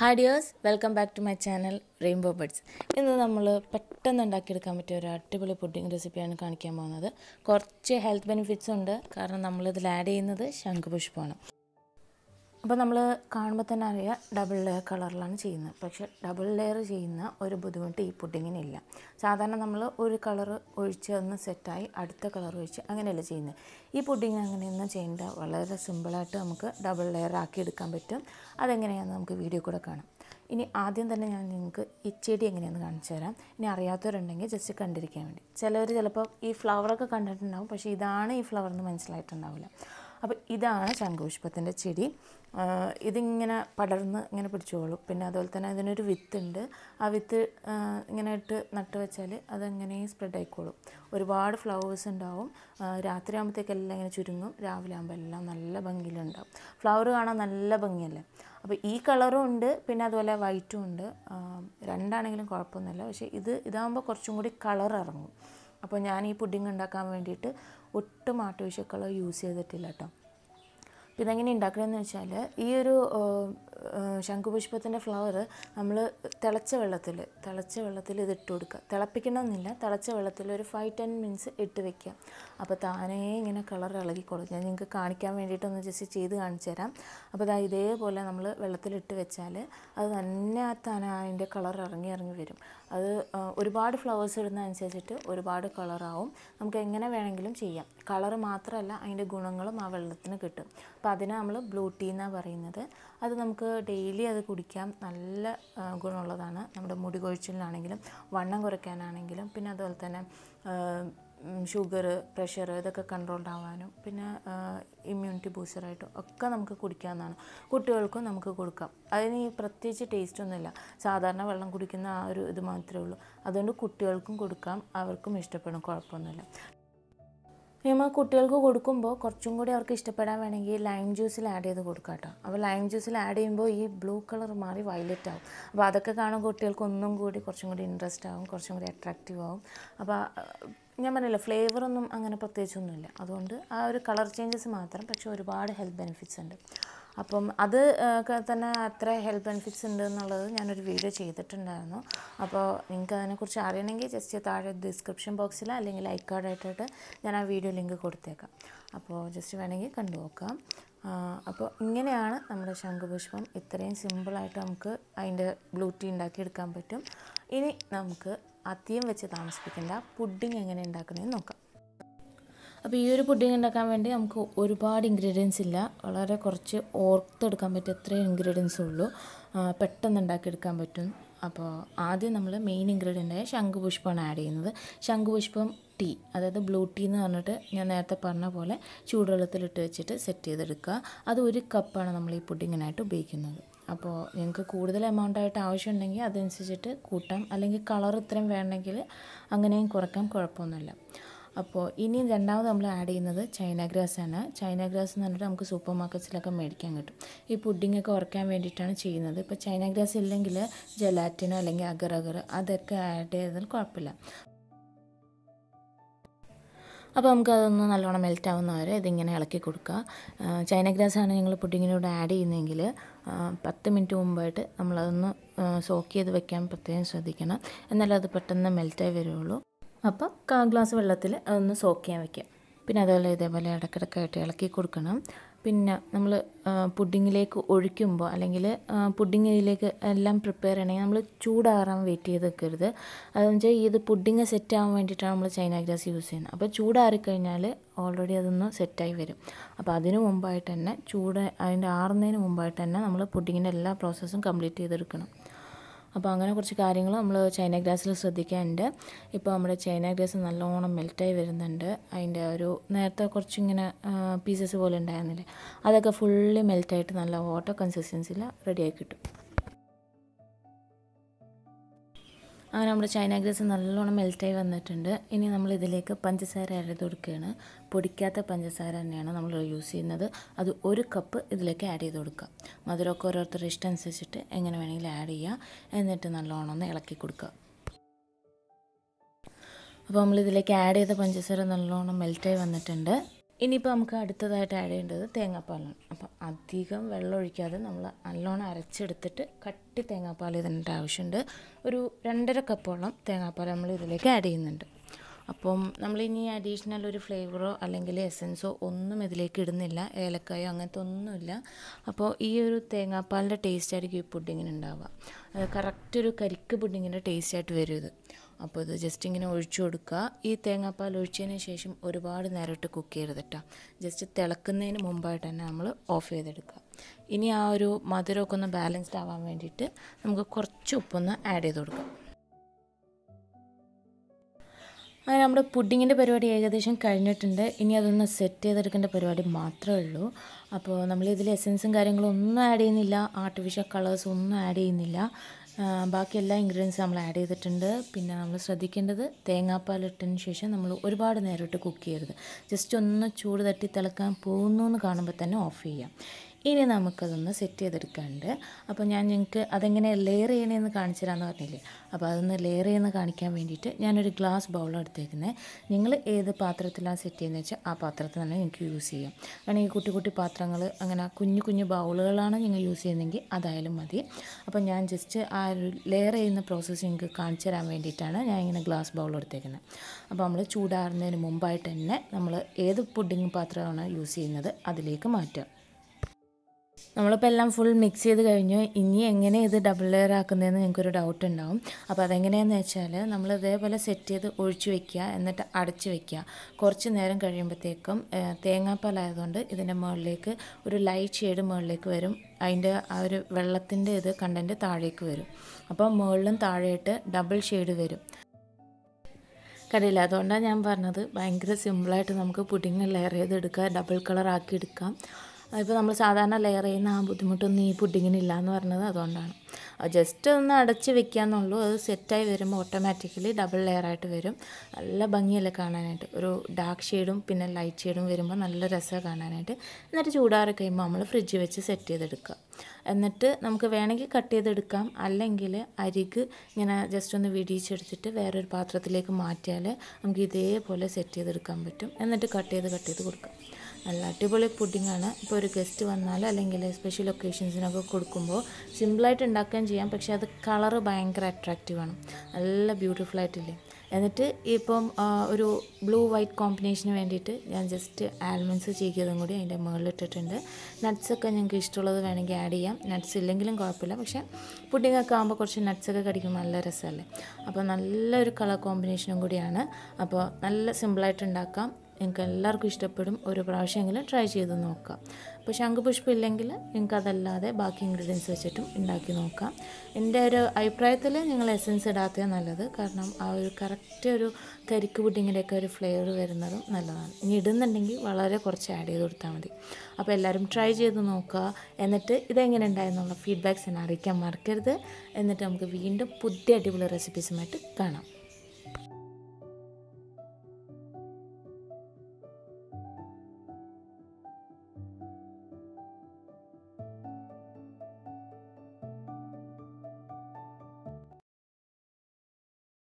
hi dears welcome back to my channel rainbow buds ഇന്ന് നമ്മൾ പെട്ടെന്ന് ഉണ്ടാക്കിയെടുക്കാൻ പറ്റിയ ഒരു അടിപൊളി പുഡിംഗ് റെസിപ്പിയാണ് കാണിക്കാൻ പോകുന്നത് കുറച്ച് ഹെൽത്ത് ബെനിഫിറ്റ്സ് ഉണ്ട് കാരണം നമ്മളിതിൽ ആഡ് ചെയ്യുന്നത് ശംഖുപുഷ്പമാണ് അപ്പോൾ നമ്മൾ കാണുമ്പോൾ തന്നെ അറിയാം ഡബിൾ ലെയർ കളറിലാണ് ചെയ്യുന്നത് പക്ഷെ ഡബിൾ ലെയർ ചെയ്യുന്ന ഒരു ബുദ്ധിമുട്ട് ഈ പുഡിങ്ങിനില്ല സാധാരണ നമ്മൾ ഒരു കളർ ഒഴിച്ച് ഒന്ന് സെറ്റായി അടുത്ത കളർ ഒഴിച്ച് അങ്ങനെയല്ല ചെയ്യുന്നത് ഈ പുഡിങ് അങ്ങനെയൊന്നും ചെയ്യേണ്ട വളരെ സിമ്പിളായിട്ട് നമുക്ക് ഡബിൾ ലെയർ ആക്കി എടുക്കാൻ പറ്റും അതെങ്ങനെയാണെന്ന് നമുക്ക് വീഡിയോ കൂടെ കാണാം ഇനി ആദ്യം തന്നെ ഞാൻ നിങ്ങൾക്ക് ഈ ചെടി എങ്ങനെയാണെന്ന് കാണിച്ചു തരാം ഇനി അറിയാത്തവരുണ്ടെങ്കിൽ ജസ്റ്റ് കണ്ടിരിക്കാൻ വേണ്ടി ചിലവർ ചിലപ്പോൾ ഈ ഫ്ലവറൊക്കെ കണ്ടിട്ടുണ്ടാകും പക്ഷേ ഇതാണ് ഈ ഫ്ലവർ എന്ന് മനസ്സിലായിട്ടുണ്ടാവില്ല അപ്പോൾ ഇതാണ് ശംഖുപുഷ്പത്തിൻ്റെ ചെടി ഇതിങ്ങനെ പടർന്ന് ഇങ്ങനെ പിടിച്ചോളും പിന്നെ അതുപോലെ തന്നെ അതിനൊരു വിത്തുണ്ട് ആ വിത്ത് ഇങ്ങനെ ഇട്ട് നട്ട് വെച്ചാൽ അതങ്ങനെ സ്പ്രെഡ് ആയിക്കോളും ഒരുപാട് ഫ്ലവേഴ്സ് ഉണ്ടാവും രാത്രി ആകുമ്പോഴത്തേക്കെല്ലാം ഇങ്ങനെ ചുരുങ്ങും രാവിലെ ആകുമ്പോൾ എല്ലാം നല്ല ഭംഗിയിലുണ്ടാവും ഫ്ലവർ കാണാൻ നല്ല ഭംഗിയല്ലേ അപ്പോൾ ഈ കളറും ഉണ്ട് പിന്നെ അതുപോലെ വൈറ്റും ഉണ്ട് രണ്ടാണെങ്കിലും കുഴപ്പമൊന്നുമില്ല പക്ഷേ ഇത് ഇതാകുമ്പോൾ കുറച്ചും കൂടി കളർ ഇറങ്ങും അപ്പോൾ ഞാൻ ഈ പുഡിംഗ് ഉണ്ടാക്കാൻ വേണ്ടിയിട്ട് ഒട്ടും ആർട്ടിഫിഷ്യൽ യൂസ് ചെയ്തിട്ടില്ല കേട്ടോ പിന്നെ എങ്ങനെ ഉണ്ടാക്കണമെന്ന് വെച്ചാൽ ഈ ഒരു ശംഖുപുഷ്പത്തിൻ്റെ ഫ്ലവർ നമ്മൾ തിളച്ച വെള്ളത്തിൽ തിളച്ച വെള്ളത്തിൽ ഇത് ഇട്ട് കൊടുക്കുക തിളപ്പിക്കണമെന്നില്ല തിളച്ച വെള്ളത്തിൽ ഒരു ഫൈവ് ടെൻ മിനിറ്റ്സ് ഇട്ട് വെക്കുക അപ്പോൾ താനേ ഇങ്ങനെ കളർ ഇളകിക്കോളും ഞാൻ നിങ്ങൾക്ക് കാണിക്കാൻ വേണ്ടിയിട്ടൊന്ന് ജസ്റ്റ് ചെയ്ത് കാണിച്ചു തരാം അപ്പോൾ അത് ഇതേപോലെ നമ്മൾ വെള്ളത്തിലിട്ട് വെച്ചാൽ അത് തന്നെ ആ താൻ അതിൻ്റെ കളർ ഇറങ്ങി ഇറങ്ങി വരും അത് ഒരുപാട് ഫ്ലവേഴ്സ് ഇടുന്ന അനുസരിച്ചിട്ട് ഒരുപാട് കളറാവും നമുക്ക് എങ്ങനെ വേണമെങ്കിലും ചെയ്യാം കളർ മാത്രമല്ല അതിൻ്റെ ഗുണങ്ങളും ആ വെള്ളത്തിന് കിട്ടും അപ്പോൾ അതിനെ നമ്മൾ ബ്ലൂ ടീ എന്നാണ് പറയുന്നത് അത് നമുക്ക് ഡെയിലി അത് കുടിക്കാം നല്ല ഗുണമുള്ളതാണ് നമ്മുടെ മുടി കൊഴിച്ചിലിനാണെങ്കിലും വണ്ണം കുറയ്ക്കാനാണെങ്കിലും പിന്നെ അതുപോലെ തന്നെ ഷുഗർ പ്രഷർ ഇതൊക്കെ കൺട്രോൾഡ് ആവാനും പിന്നെ ഇമ്മ്യൂണിറ്റി ബൂസ്റ്ററായിട്ടും ഒക്കെ നമുക്ക് കുടിക്കാവുന്നതാണ് കുട്ടികൾക്കും നമുക്ക് കൊടുക്കാം അതിന് ഈ പ്രത്യേകിച്ച് ടേസ്റ്റ് ഒന്നുമില്ല സാധാരണ വെള്ളം കുടിക്കുന്ന ആ ഒരു ഇത് മാത്രമേ ഉള്ളൂ അതുകൊണ്ട് കുട്ടികൾക്കും കൊടുക്കാം അവർക്കും ഇഷ്ടപ്പെടും കുഴപ്പമൊന്നുമില്ല നമ്മൾ കുട്ടികൾക്ക് കൊടുക്കുമ്പോൾ കുറച്ചും കൂടി അവർക്ക് ഇഷ്ടപ്പെടാൻ വേണമെങ്കിൽ ലൈം ജ്യൂസിൽ ആഡ് ചെയ്ത് കൊടുക്കാം കേട്ടോ അപ്പോൾ ലൈം ജ്യൂസിൽ ആഡ് ചെയ്യുമ്പോൾ ഈ ബ്ലൂ കളർ മാറി വയലറ്റ് ആവും അപ്പോൾ അതൊക്കെ കാണുമ്പോൾ കുട്ടികൾക്ക് ഒന്നും കൂടി കുറച്ചും കൂടി ഇൻട്രസ്റ്റ് ആവും കുറച്ചും കൂടി അട്രാക്റ്റീവ് ആവും അപ്പോൾ ഞാൻ പറഞ്ഞില്ല ഫ്ലേവറൊന്നും അങ്ങനെ പ്രത്യേകിച്ചൊന്നുമില്ല അതുകൊണ്ട് ആ ഒരു കളർ ചേഞ്ചസ് മാത്രം പക്ഷേ ഒരുപാട് ഹെൽത്ത് ബെനിഫിറ്റ്സ് ഉണ്ട് അപ്പം അത് തന്നെ അത്ര ഹെൽത്ത് ബെനിഫിറ്റ്സ് ഉണ്ട് എന്നുള്ളത് ഞാനൊരു വീഡിയോ ചെയ്തിട്ടുണ്ടായിരുന്നു അപ്പോൾ നിങ്ങൾക്ക് അതിനെക്കുറിച്ച് അറിയണമെങ്കിൽ ജസ്റ്റ് താഴെ ഡിസ്ക്രിപ്ഷൻ ബോക്സിൽ അല്ലെങ്കിൽ ഐക്കാർഡായിട്ടിട്ട് ഞാൻ ആ വീഡിയോ ലിങ്ക് കൊടുത്തേക്കാം അപ്പോൾ ജസ്റ്റ് വേണമെങ്കിൽ കണ്ടു നോക്കാം അപ്പോൾ ഇങ്ങനെയാണ് നമ്മുടെ ശംഖുപുഷ്പം ഇത്രയും സിമ്പിളായിട്ട് നമുക്ക് അതിൻ്റെ ബ്ലൂ ടീ ഉണ്ടാക്കിയെടുക്കാൻ പറ്റും ഇനി നമുക്ക് അധികം വെച്ച് താമസിപ്പിക്കേണ്ട പുഡിംഗ് എങ്ങനെ ഉണ്ടാക്കണമെന്ന് നോക്കാം അപ്പോൾ ഈ ഒരു പുഡിംഗ് ഉണ്ടാക്കാൻ വേണ്ടി നമുക്ക് ഒരുപാട് ഇൻഗ്രീഡിയൻസ് ഇല്ല വളരെ കുറച്ച് ഓർത്തെടുക്കാൻ പറ്റിയ അത്രയും ഇൻഗ്രീഡിയൻസ് ഉള്ളൂ പെട്ടെന്ന് ഉണ്ടാക്കിയെടുക്കാൻ പറ്റും അപ്പോൾ ആദ്യം നമ്മൾ മെയിൻ ഇൻഗ്രീഡിയൻ്റായ ശംഖുപുഷ്പമാണ് ആഡ് ചെയ്യുന്നത് ശംഖുപുഷ്പം ടീ അതായത് ബ്ലൂ ടീ എന്ന് പറഞ്ഞിട്ട് ഞാൻ നേരത്തെ പറഞ്ഞ പോലെ ചൂടുവെള്ളത്തിലിട്ട് വെച്ചിട്ട് സെറ്റ് ചെയ്തെടുക്കുക അത് ഒരു കപ്പാണ് നമ്മൾ ഈ പുഡിങ്ങിനായിട്ട് ഉപയോഗിക്കുന്നത് അപ്പോൾ നിങ്ങൾക്ക് കൂടുതൽ എമൗണ്ട് ആയിട്ട് ആവശ്യമുണ്ടെങ്കിൽ അതനുസരിച്ചിട്ട് കൂട്ടാം അല്ലെങ്കിൽ കളർ ഇത്രയും വേണമെങ്കിൽ അങ്ങനെയും കുറയ്ക്കാം കുഴപ്പമൊന്നുമില്ല അപ്പോൾ ഇനി രണ്ടാമത് നമ്മൾ ആഡ് ചെയ്യുന്നത് ചൈന ഗ്രാസ് ആണ് ചൈന ഗ്രാസ് എന്ന് പറഞ്ഞിട്ട് നമുക്ക് സൂപ്പർ മാർക്കറ്റ്സിലൊക്കെ മേടിക്കാൻ കിട്ടും ഈ പുഡിങ്ങൊക്കെ ഉറക്കാൻ വേണ്ടിയിട്ടാണ് ചെയ്യുന്നത് ഇപ്പോൾ ചൈന ഗ്രാസ് ഇല്ലെങ്കിൽ ജലാറ്റിനോ അല്ലെങ്കിൽ അഗർ അഗർ അതൊക്കെ ആഡ് ചെയ്താൽ കുഴപ്പമില്ല അപ്പോൾ നമുക്ക് അതൊന്ന് നല്ലോണം മെൽറ്റ് ആവുന്ന വരെ ഇതിങ്ങനെ ഇളക്കി കൊടുക്കുക ചൈന ഗ്രാസാണ് ഞങ്ങൾ പുഡിങ്ങിനോട് ആഡ് ചെയ്യുന്നതെങ്കിൽ പത്ത് മിനിറ്റ് മുമ്പായിട്ട് നമ്മളതൊന്ന് സോക്ക് ചെയ്ത് വെക്കാൻ പ്രത്യേകം ശ്രദ്ധിക്കണം എന്നാലത് അത് പെട്ടെന്ന് മെൽറ്റായി വരുള്ളൂ അപ്പോൾ കാ ഗ്ലാസ് വെള്ളത്തിൽ അതൊന്ന് സോക്ക് ചെയ്യാൻ വെക്കാം പിന്നെ അതുപോലെ ഇതേപോലെ ഇടക്കിടക്കായിട്ട് ഇളക്കി കൊടുക്കണം പിന്നെ നമ്മൾ പുഡിങ്ങിലേക്ക് ഒഴിക്കുമ്പോൾ അല്ലെങ്കിൽ പുഡിങ് ഇതിലേക്ക് എല്ലാം പ്രിപ്പയർ ചെയ്യണമെങ്കിൽ നമ്മൾ ചൂടാറാൻ വെയിറ്റ് ചെയ്ത് വെക്കരുത് അതെന്ന് വെച്ചാൽ ഇത് പുഡിങ് സെറ്റ് ആവാൻ വേണ്ടിയിട്ടാണ് നമ്മൾ ചൈന ഗ്രാസ് യൂസ് ചെയ്യുന്നത് അപ്പോൾ ചൂടാറിക്കഴിഞ്ഞാൽ ഓൾറെഡി അതൊന്ന് സെറ്റായി വരും അപ്പോൾ അതിന് മുമ്പായിട്ട് തന്നെ ചൂട് അതിൻ്റെ ആറുന്നതിന് മുമ്പായിട്ട് തന്നെ നമ്മൾ പുഡിങ്ങിൻ്റെ എല്ലാ പ്രോസസ്സും കംപ്ലീറ്റ് ചെയ്തെടുക്കണം അപ്പോൾ അങ്ങനെ കുറച്ച് കാര്യങ്ങൾ നമ്മൾ ചൈന ഗ്രാസിൽ ശ്രദ്ധിക്കാനുണ്ട് ഇപ്പോൾ നമ്മുടെ ചൈന ഗ്രാസ് നല്ലോണം മെൽറ്റായി വരുന്നുണ്ട് അതിൻ്റെ ഒരു നേരത്തെ കുറച്ചിങ്ങനെ പീസസ് പോലെ ഉണ്ടായിരുന്നില്ലേ അതൊക്കെ ഫുള്ളി മെൽറ്റായിട്ട് നല്ല വാട്ടർ കൺസിസ്റ്റൻസിയിൽ റെഡിയായി കിട്ടും അങ്ങനെ നമ്മുടെ ചൈന ഗ്രാസ് നല്ലോണം മെൽറ്റായി വന്നിട്ടുണ്ട് ഇനി നമ്മൾ ഇതിലേക്ക് പഞ്ചസാര അരത് കൊടുക്കുകയാണ് പൊടിക്കാത്ത പഞ്ചസാര തന്നെയാണ് നമ്മൾ യൂസ് ചെയ്യുന്നത് അത് ഒരു കപ്പ് ഇതിലേക്ക് ആഡ് ചെയ്ത് കൊടുക്കുക മധുരമൊക്കെ ഓരോരുത്തരുടെ ഇഷ്ടം അനുസരിച്ചിട്ട് എങ്ങനെ വേണമെങ്കിലും ആഡ് ചെയ്യുക എന്നിട്ട് നല്ലോണം ഒന്ന് ഇളക്കി കൊടുക്കുക അപ്പോൾ നമ്മളിതിലേക്ക് ആഡ് ചെയ്ത പഞ്ചസാര നല്ലോണം മെൽറ്റായി വന്നിട്ടുണ്ട് ഇനിയിപ്പോൾ നമുക്ക് അടുത്തതായിട്ട് ആഡ് ചെയ്യേണ്ടത് തേങ്ങാപ്പാലാണ് അപ്പം അധികം വെള്ളം ഒഴിക്കാതെ നമ്മൾ നല്ലോണം അരച്ചെടുത്തിട്ട് കട്ടി തേങ്ങാപ്പാൽ ഇതിൻ്റെ ആവശ്യമുണ്ട് ഒരു രണ്ടര കപ്പോളം തേങ്ങാപ്പാൽ നമ്മൾ ഇതിലേക്ക് ആഡ് ചെയ്യുന്നുണ്ട് അപ്പം ഇനി അഡീഷണൽ ഒരു ഫ്ലേവറോ അല്ലെങ്കിൽ എസൻസോ ഒന്നും ഇതിലേക്ക് ഇടുന്നില്ല ഏലക്കായോ അങ്ങനത്തെ ഒന്നുമില്ല അപ്പോൾ ഈ ഒരു തേങ്ങാപ്പാലിൻ്റെ ടേസ്റ്റ് ആയിരിക്കും ഈ പുഡിങ്ങിന് ഉണ്ടാവുക കറക്റ്റ് ഒരു കരിക്ക് പുഡിങ്ങിൻ്റെ ടേസ്റ്റ് ആയിട്ട് വരും ഇത് അപ്പോൾ ഇത് ജസ്റ്റ് ഇങ്ങനെ ഒഴിച്ചു കൊടുക്കുക ഈ തേങ്ങാപ്പാൽ ഒഴിച്ചതിന് ശേഷം ഒരുപാട് നേരമായിട്ട് കുക്ക് ചെയ്യരുത് ജസ്റ്റ് തിളക്കുന്നതിന് മുമ്പായിട്ട് തന്നെ നമ്മൾ ഓഫ് ചെയ്തെടുക്കുക ഇനി ആ ഒരു മധുരമൊക്കെ ഒന്ന് ബാലൻസ്ഡ് ആവാൻ വേണ്ടിയിട്ട് നമുക്ക് കുറച്ച് ഉപ്പൊന്ന് ആഡ് ചെയ്ത് കൊടുക്കാം അങ്ങനെ നമ്മുടെ പുഡിങ്ങിൻ്റെ പരിപാടി ഏകദേശം കഴിഞ്ഞിട്ടുണ്ട് ഇനി അതൊന്ന് സെറ്റ് ചെയ്തെടുക്കേണ്ട പരിപാടി മാത്രമേ ഉള്ളൂ അപ്പോൾ നമ്മൾ ഇതിൽ എസൻസും കാര്യങ്ങളും ഒന്നും ആഡ് ചെയ്യുന്നില്ല ആർട്ടിഫിഷ്യൽ കളേഴ്സ് ഒന്നും ആഡ് ചെയ്യുന്നില്ല ബാക്കി എല്ലാ ഇൻഗ്രീഡിയൻസും നമ്മൾ ആഡ് ചെയ്തിട്ടുണ്ട് പിന്നെ നമ്മൾ ശ്രദ്ധിക്കേണ്ടത് തേങ്ങാപ്പാൽ ഇട്ടതിന് ശേഷം നമ്മൾ ഒരുപാട് നേരം ഇട്ട് കുക്ക് ചെയ്യരുത് ജസ്റ്റ് ഒന്ന് ചൂട് തട്ടി തിളക്കാൻ പോകുന്നു എന്ന് കാണുമ്പോൾ തന്നെ ഓഫ് ചെയ്യാം ഇനി നമുക്കതൊന്ന് സെറ്റ് ചെയ്തെടുക്കാനുണ്ട് അപ്പോൾ ഞാൻ നിങ്ങൾക്ക് അതെങ്ങനെ ലെയർ ചെയ്യണമെന്ന് കാണിച്ചു തരാമെന്ന് പറഞ്ഞില്ലേ അപ്പോൾ അതൊന്ന് ലെയർ ചെയ്യുന്ന കാണിക്കാൻ വേണ്ടിയിട്ട് ഞാനൊരു ഗ്ലാസ് ബൗളാണ് എടുത്തേക്കുന്നത് നിങ്ങൾ ഏത് പാത്രത്തിലാണ് സെറ്റ് ചെയ്യുന്നത് വെച്ചാൽ ആ പാത്രത്തിൽ തന്നെ നിങ്ങൾക്ക് യൂസ് ചെയ്യാം കാരണം ഈ കുട്ടി കുട്ടി പാത്രങ്ങൾ അങ്ങനെ കുഞ്ഞു കുഞ്ഞു ബൗളുകളാണ് നിങ്ങൾ യൂസ് ചെയ്യുന്നതെങ്കിൽ അതായാലും മതി അപ്പോൾ ഞാൻ ജസ്റ്റ് ആ ഒരു ലെയർ ചെയ്യുന്ന പ്രോസസ്സ് നിങ്ങൾക്ക് കാണിച്ചു തരാൻ വേണ്ടിയിട്ടാണ് ഞാൻ ഇങ്ങനെ ഗ്ലാസ് ബൗൾ എടുത്തേക്കുന്നത് അപ്പോൾ നമ്മൾ ചൂടാറുന്നതിന് മുമ്പായിട്ട് തന്നെ നമ്മൾ ഏത് പുഡിംഗ് പാത്രമാണ് യൂസ് ചെയ്യുന്നത് അതിലേക്ക് മാറ്റുക നമ്മളിപ്പോൾ എല്ലാം ഫുൾ മിക്സ് ചെയ്ത് കഴിഞ്ഞു ഇനി എങ്ങനെ ഇത് ഡബിൾ ലെയർ ആക്കുന്നതെന്ന് ഞങ്ങൾക്കൊരു ഡൗട്ട് ഉണ്ടാവും അപ്പോൾ അതെങ്ങനെയാണെന്ന് വെച്ചാൽ നമ്മൾ ഇതേപോലെ സെറ്റ് ചെയ്ത് ഒഴിച്ചു വെക്കുക എന്നിട്ട് അടച്ച് വെക്കുക കുറച്ച് നേരം കഴിയുമ്പോഴത്തേക്കും തേങ്ങാപ്പാലായതുകൊണ്ട് ഇതിൻ്റെ മുകളിലേക്ക് ഒരു ലൈറ്റ് ഷെയ്ഡ് മുകളിലേക്ക് വരും അതിൻ്റെ ആ ഒരു വെള്ളത്തിൻ്റെ ഇത് കണ്ടൻറ്റ് താഴേക്ക് വരും അപ്പോൾ മുകളിലും താഴെയിട്ട് ഡബിൾ ഷെയ്ഡ് വരും കടയില്ല അതുകൊണ്ടാണ് ഞാൻ പറഞ്ഞത് ഭയങ്കര സിമ്പിളായിട്ട് നമുക്ക് പുഡിങ് ലെയർ ചെയ്ത് എടുക്കുക ഡബിൾ കളർ ആക്കി എടുക്കാം ഇപ്പോൾ നമ്മൾ സാധാരണ ലെയർ ചെയ്യുന്ന ആ ബുദ്ധിമുട്ടൊന്നും ഈ പുഡിങ്ങിനില്ല എന്ന് പറഞ്ഞത് അതുകൊണ്ടാണ് ജസ്റ്റ് ഒന്ന് അടച്ച് വെക്കാന്നുള്ളൂ അത് സെറ്റായി വരുമ്പോൾ ഓട്ടോമാറ്റിക്കലി ഡബിൾ ലെയർ ആയിട്ട് വരും നല്ല ഭംഗിയല്ലേ കാണാനായിട്ട് ഒരു ഡാർക്ക് ഷെയ്ഡും പിന്നെ ലൈറ്റ് ഷെയ്ഡും വരുമ്പോൾ നല്ല രസമാണ് കാണാനായിട്ട് എന്നിട്ട് ചൂടാറി കഴിയുമ്പോൾ നമ്മൾ ഫ്രിഡ്ജ് വെച്ച് സെറ്റ് ചെയ്തെടുക്കുക എന്നിട്ട് നമുക്ക് വേണമെങ്കിൽ കട്ട് ചെയ്തെടുക്കാം അല്ലെങ്കിൽ അരിക് ഇങ്ങനെ ജസ്റ്റ് ഒന്ന് വിടിയിച്ചെടുത്തിട്ട് വേറൊരു പാത്രത്തിലേക്ക് മാറ്റിയാൽ നമുക്ക് ഇതേപോലെ സെറ്റ് ചെയ്തെടുക്കാൻ പറ്റും എന്നിട്ട് കട്ട് ചെയ്ത് കട്ട് ചെയ്ത് കൊടുക്കാം നല്ല അടിപൊളി പുഡിങ്ങാണ് ഇപ്പോൾ ഒരു ഗസ്റ്റ് വന്നാൽ അല്ലെങ്കിൽ സ്പെഷ്യൽ ഒക്കേഷൻസിനൊക്കെ കൊടുക്കുമ്പോൾ സിമ്പിളായിട്ട് ഉണ്ടാക്കുകയും ചെയ്യാം പക്ഷേ അത് കളറ് ഭയങ്കര അട്രാക്റ്റീവ് ആണ് നല്ല ബ്യൂട്ടിഫുൾ ആയിട്ടില്ലേ എന്നിട്ട് ഇപ്പം ഒരു ബ്ലൂ വൈറ്റ് കോമ്പിനേഷന് വേണ്ടിയിട്ട് ഞാൻ ജസ്റ്റ് ആൽമണ്ട്സ് ചീക്കിയതും കൂടി അതിൻ്റെ മുകളിൽ ഇട്ടിട്ടുണ്ട് നട്ട്സൊക്കെ ഞങ്ങൾക്ക് ഇഷ്ടമുള്ളത് വേണമെങ്കിൽ ആഡ് ചെയ്യാം നട്ട്സ് ഇല്ലെങ്കിലും കുഴപ്പമില്ല പക്ഷേ പുഡിങ്ങൊക്കെ ആകുമ്പോൾ കുറച്ച് നട്ട്സൊക്കെ കടിക്കുമ്പോൾ നല്ല രസമല്ലേ അപ്പോൾ നല്ലൊരു കളർ കോമ്പിനേഷനും കൂടിയാണ് അപ്പോൾ നല്ല സിമ്പിളായിട്ട് ഉണ്ടാക്കാം നിങ്ങൾക്ക് എല്ലാവർക്കും ഇഷ്ടപ്പെടും ഒരു പ്രാവശ്യമെങ്കിലും ട്രൈ ചെയ്ത് നോക്കാം അപ്പോൾ ശംഖുപുഷ്പം ഇല്ലെങ്കിൽ നിങ്ങൾക്ക് അതല്ലാതെ ബാക്കി ഇൻഗ്രീഡിയൻസ് വെച്ചിട്ടും ഉണ്ടാക്കി നോക്കാം എൻ്റെ ഒരു അഭിപ്രായത്തിൽ നിങ്ങൾ എസൻസ് ഇടാത്തത് നല്ലത് കാരണം ആ ഒരു കറക്റ്റ് ഒരു കരിക്ക് പുഡിങ്ങിൻ്റെയൊക്കെ ഒരു ഫ്ലേവർ വരുന്നതും നല്ലതാണ് ഇനി ഇടുന്നുണ്ടെങ്കിൽ വളരെ കുറച്ച് ആഡ് ചെയ്ത് കൊടുത്താൽ മതി അപ്പോൾ എല്ലാവരും ട്രൈ ചെയ്ത് നോക്കുക എന്നിട്ട് ഇതെങ്ങനെ ഉണ്ടായെന്നുള്ള ഫീഡ്ബാക്ക്സ് എന്നെ അറിയിക്കാൻ മറക്കരുത് എന്നിട്ട് നമുക്ക് വീണ്ടും പുതിയ അടിപൊളി റെസിപ്പീസുമായിട്ട് കാണാം